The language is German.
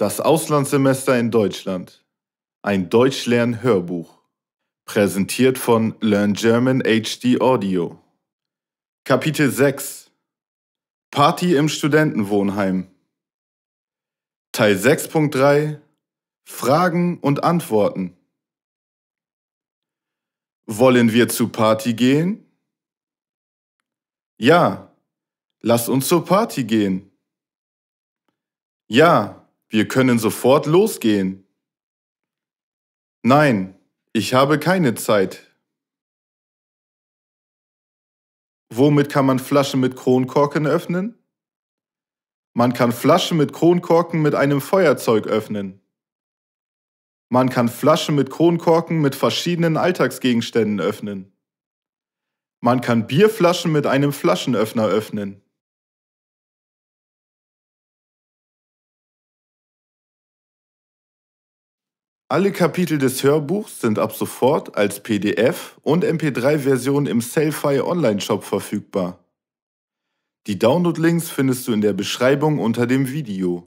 Das Auslandssemester in Deutschland. Ein Deutschlern-Hörbuch. Präsentiert von Learn German HD Audio. Kapitel 6 Party im Studentenwohnheim. Teil 6.3 Fragen und Antworten. Wollen wir zur Party gehen? Ja, lass uns zur Party gehen. Ja, wir können sofort losgehen. Nein, ich habe keine Zeit. Womit kann man Flaschen mit Kronkorken öffnen? Man kann Flaschen mit Kronkorken mit einem Feuerzeug öffnen. Man kann Flaschen mit Kronkorken mit verschiedenen Alltagsgegenständen öffnen. Man kann Bierflaschen mit einem Flaschenöffner öffnen. Alle Kapitel des Hörbuchs sind ab sofort als PDF und MP3-Version im Selfie Online-Shop verfügbar. Die Download-Links findest du in der Beschreibung unter dem Video.